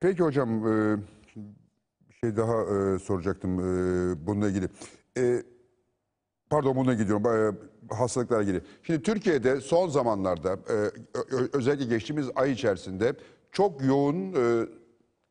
Peki hocam e, bir şey daha e, soracaktım e, bununla ilgili. E, pardon bununla gidiyorum e, hastalıklara ilgili. Şimdi Türkiye'de son zamanlarda e, özellikle geçtiğimiz ay içerisinde çok yoğun e,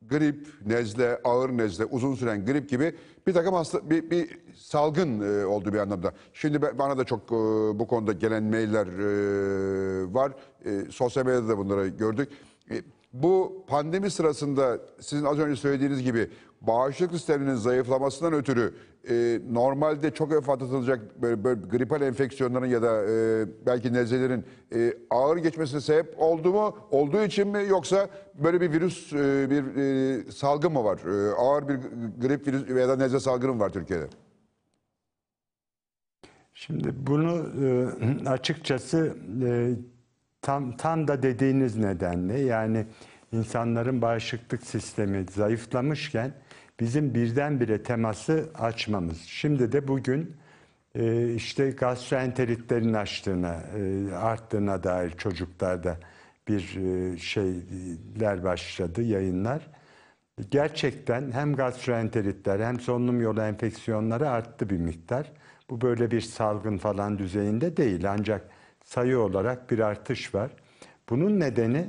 grip, nezle, ağır nezle, uzun süren grip gibi bir takım hasta, bir, bir salgın e, oldu bir anlamda. Şimdi bana da çok e, bu konuda gelen mailler e, var. E, sosyal medyada da bunları gördük. E, bu pandemi sırasında sizin az önce söylediğiniz gibi bağışıklık sisteminin zayıflamasından ötürü e, normalde çok vefat atılacak böyle, böyle gripal enfeksiyonların ya da e, belki nezlelerin e, ağır geçmesine sebep oldu mu? Olduğu için mi yoksa böyle bir virüs e, bir e, salgın mı var? E, ağır bir grip virüs veya da nezle salgını mı var Türkiye'de? Şimdi bunu e, açıkçası e, Tam, tam da dediğiniz nedenle yani insanların bağışıklık sistemi zayıflamışken bizim birdenbire teması açmamız. Şimdi de bugün e, işte gastroenteritlerin açtığına, e, arttığına dair çocuklarda bir e, şeyler başladı, yayınlar. Gerçekten hem gastroenteritler hem solunum yolu enfeksiyonları arttı bir miktar. Bu böyle bir salgın falan düzeyinde değil ancak sayı olarak bir artış var. Bunun nedeni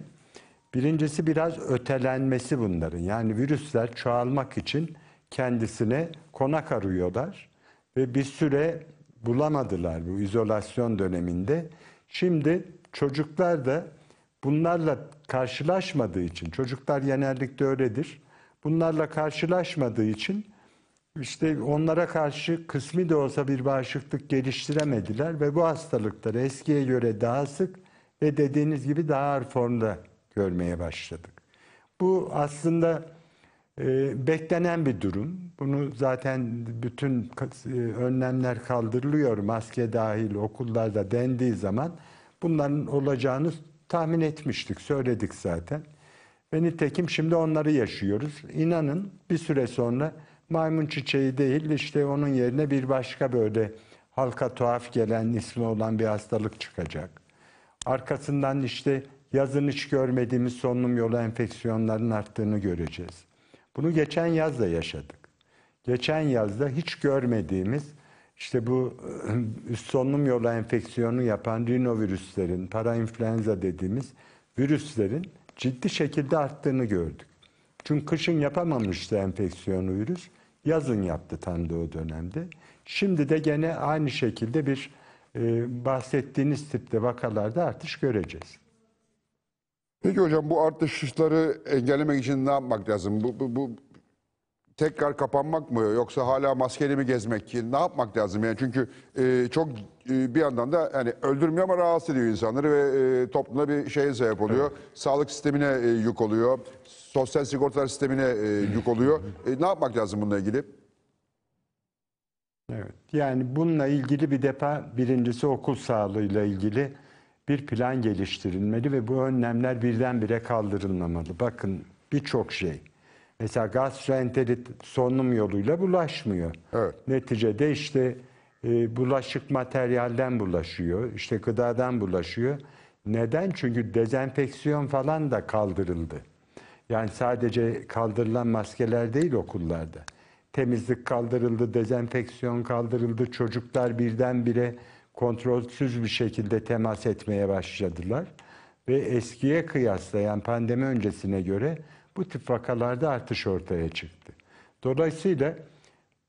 birincisi biraz ötelenmesi bunların. Yani virüsler çoğalmak için kendisine konak arıyorlar ve bir süre bulamadılar bu izolasyon döneminde. Şimdi çocuklar da bunlarla karşılaşmadığı için, çocuklar genellikle öyledir, bunlarla karşılaşmadığı için işte onlara karşı kısmi de olsa bir bağışıklık geliştiremediler ve bu hastalıkları eskiye göre daha sık ve dediğiniz gibi daha ağır formda görmeye başladık. Bu aslında e, beklenen bir durum. Bunu zaten bütün e, önlemler kaldırılıyor maske dahil okullarda dendiği zaman bunların olacağını tahmin etmiştik, söyledik zaten. Ve nitekim şimdi onları yaşıyoruz. İnanın bir süre sonra maymun çiçeği değil işte onun yerine bir başka böyle halka tuhaf gelen ismi olan bir hastalık çıkacak. Arkasından işte yazın hiç görmediğimiz solunum yolu enfeksiyonlarının arttığını göreceğiz. Bunu geçen yaz da yaşadık. Geçen yazda hiç görmediğimiz işte bu üst e, solunum yolu enfeksiyonu yapan rinovirüslerin, para parainfluenza dediğimiz virüslerin ciddi şekilde arttığını gördük. Çünkü kışın yapamamıştı enfeksiyonu virüs. Yazın yaptı tam da o dönemde. Şimdi de gene aynı şekilde bir e, bahsettiğiniz tipte vakalarda artış göreceğiz. Peki hocam bu artışları engellemek için ne yapmak lazım? Bu, bu, bu tekrar kapanmak mı yoksa hala maskeli mi gezmek ne yapmak lazım yani çünkü e, çok e, bir yandan da yani öldürmüyor ama rahatsız ediyor insanları ve e, toplumda bir şeye sebep oluyor. Evet. Sağlık sistemine e, yük oluyor. Sosyal sigortalar sistemine e, yük oluyor. E, ne yapmak lazım bununla ilgili? Evet. Yani bununla ilgili bir defa birincisi okul sağlığıyla ilgili bir plan geliştirilmeli ve bu önlemler birdenbire kaldırılmamalı. Bakın birçok şey Mesela gastroenterit solunum yoluyla bulaşmıyor. Evet. Neticede işte e, bulaşık materyalden bulaşıyor, işte gıdadan bulaşıyor. Neden? Çünkü dezenfeksiyon falan da kaldırıldı. Yani sadece kaldırılan maskeler değil okullarda. Temizlik kaldırıldı, dezenfeksiyon kaldırıldı. Çocuklar birdenbire kontrolsüz bir şekilde temas etmeye başladılar. Ve eskiye kıyasla yani pandemi öncesine göre bu tip vakalarda artış ortaya çıktı. Dolayısıyla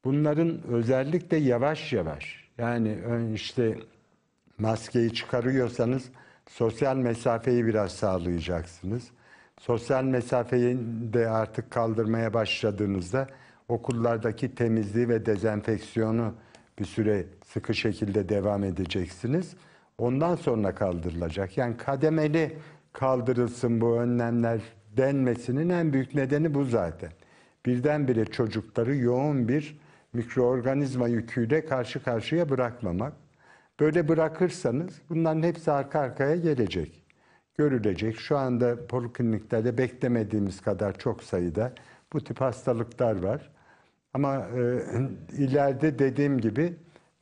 bunların özellikle yavaş yavaş yani işte maskeyi çıkarıyorsanız sosyal mesafeyi biraz sağlayacaksınız. Sosyal mesafeyi de artık kaldırmaya başladığınızda okullardaki temizliği ve dezenfeksiyonu bir süre sıkı şekilde devam edeceksiniz. Ondan sonra kaldırılacak. Yani kademeli kaldırılsın bu önlemler denmesinin en büyük nedeni bu zaten. Birdenbire çocukları yoğun bir mikroorganizma yüküyle karşı karşıya bırakmamak. Böyle bırakırsanız bunların hepsi arka arkaya gelecek. Görülecek. Şu anda polikliniklerde beklemediğimiz kadar çok sayıda bu tip hastalıklar var. Ama e, ileride dediğim gibi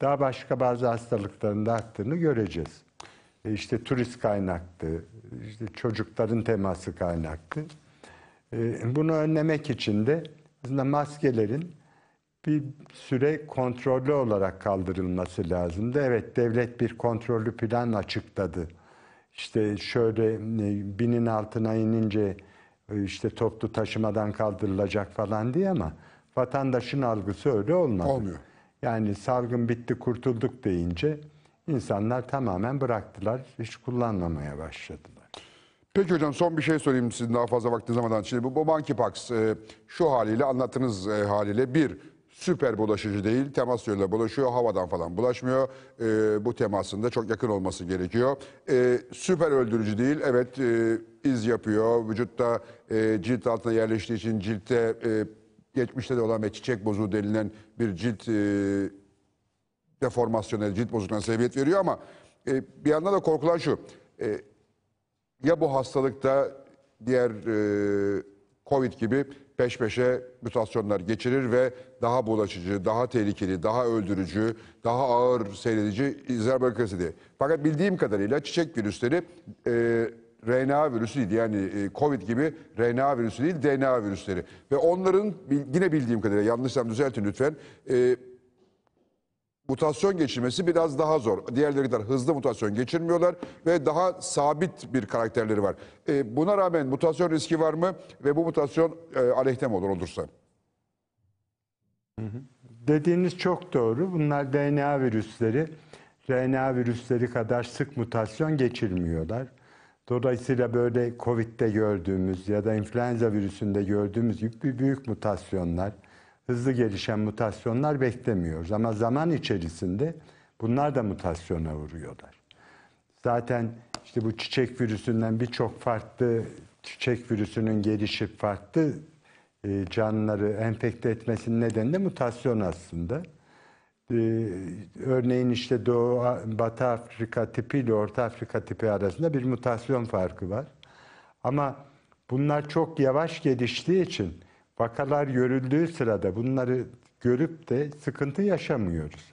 daha başka bazı hastalıkların da arttığını göreceğiz. E işte turist kaynaklı, işte çocukların teması kaynaklı. Ee, bunu önlemek için de aslında maskelerin bir süre kontrollü olarak kaldırılması lazımdı. Evet devlet bir kontrollü plan açıkladı. İşte şöyle e, binin altına inince e, işte toplu taşımadan kaldırılacak falan diye ama vatandaşın algısı öyle olmadı. Olmuyor. Yani salgın bitti kurtulduk deyince insanlar tamamen bıraktılar, hiç kullanmamaya başladılar. Peki hocam son bir şey söyleyeyim sizin daha fazla vaktiniz olmadan. Şimdi bu, bu monkeypox e, şu haliyle anlattığınız e, haliyle bir süper bulaşıcı değil. Temas yoluyla bulaşıyor. Havadan falan bulaşmıyor. E, bu temasında çok yakın olması gerekiyor. E, süper öldürücü değil. Evet e, iz yapıyor. Vücutta e, cilt altına yerleştiği için ciltte e, geçmişte de olan ve çiçek bozuğu denilen bir cilt e, deformasyona, cilt bozukluğuna sebebiyet veriyor ama e, bir yandan da korkulan şu. E, ya bu hastalıkta diğer e, Covid gibi peş peşe mutasyonlar geçirir ve daha bulaşıcı, daha tehlikeli, daha öldürücü, daha ağır seyredici izler diye. Fakat bildiğim kadarıyla çiçek virüsleri e, RNA virüsü değil yani e, Covid gibi RNA virüsü değil DNA virüsleri. Ve onların yine bildiğim kadarıyla yanlışsam düzeltin lütfen... E, mutasyon geçirmesi biraz daha zor. Diğerleri kadar hızlı mutasyon geçirmiyorlar ve daha sabit bir karakterleri var. E, buna rağmen mutasyon riski var mı ve bu mutasyon e, aleyhte mi olur olursa? Dediğiniz çok doğru. Bunlar DNA virüsleri. RNA virüsleri kadar sık mutasyon geçirmiyorlar. Dolayısıyla böyle Covid'de gördüğümüz ya da influenza virüsünde gördüğümüz gibi büyük mutasyonlar, hızlı gelişen mutasyonlar beklemiyoruz. Ama zaman içerisinde bunlar da mutasyona uğruyorlar. Zaten işte bu çiçek virüsünden birçok farklı çiçek virüsünün gelişip farklı e, canlıları enfekte etmesinin nedeni de mutasyon aslında. E, örneğin işte Doğu Batı Afrika tipi ile Orta Afrika tipi arasında bir mutasyon farkı var. Ama bunlar çok yavaş geliştiği için vakalar görüldüğü sırada bunları görüp de sıkıntı yaşamıyoruz.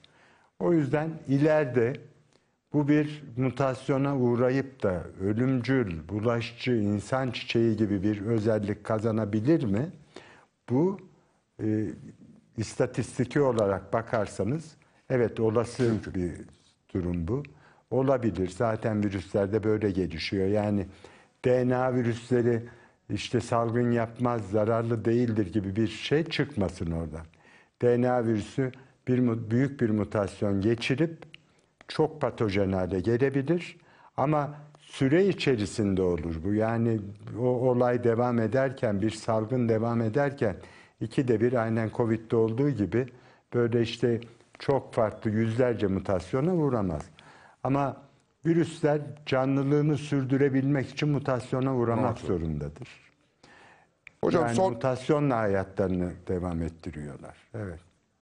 O yüzden ileride bu bir mutasyona uğrayıp da ölümcül, bulaşçı, insan çiçeği gibi bir özellik kazanabilir mi? Bu e, istatistiki olarak bakarsanız evet olası Çünkü. bir durum bu. Olabilir. Zaten virüslerde böyle gelişiyor. Yani DNA virüsleri işte salgın yapmaz, zararlı değildir gibi bir şey çıkmasın oradan. DNA virüsü bir büyük bir mutasyon geçirip çok patojen hale gelebilir ama süre içerisinde olur bu. Yani o olay devam ederken, bir salgın devam ederken iki de bir aynen Covid'de olduğu gibi böyle işte çok farklı yüzlerce mutasyona uğramaz. Ama virüsler canlılığını sürdürebilmek için mutasyona uğramak Muhakkak. zorundadır. Hocam yani son mutasyonla hayatlarını devam ettiriyorlar. Evet.